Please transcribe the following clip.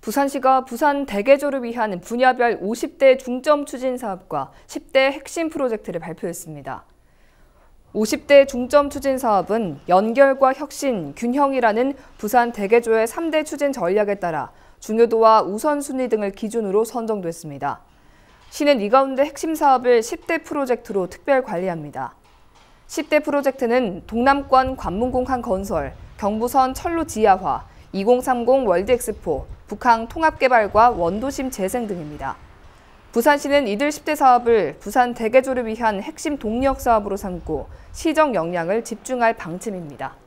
부산시가 부산 대개조를 위한 분야별 50대 중점 추진 사업과 10대 핵심 프로젝트를 발표했습니다. 50대 중점 추진 사업은 연결과 혁신, 균형이라는 부산 대개조의 3대 추진 전략에 따라 중요도와 우선순위 등을 기준으로 선정됐습니다. 시는 이 가운데 핵심 사업을 10대 프로젝트로 특별 관리합니다. 10대 프로젝트는 동남권 관문공항 건설, 경부선 철로 지하화, 2030 월드엑스포, 북항 통합개발과 원도심 재생 등입니다. 부산시는 이들 10대 사업을 부산 대개조를 위한 핵심 동력 사업으로 삼고 시정 역량을 집중할 방침입니다.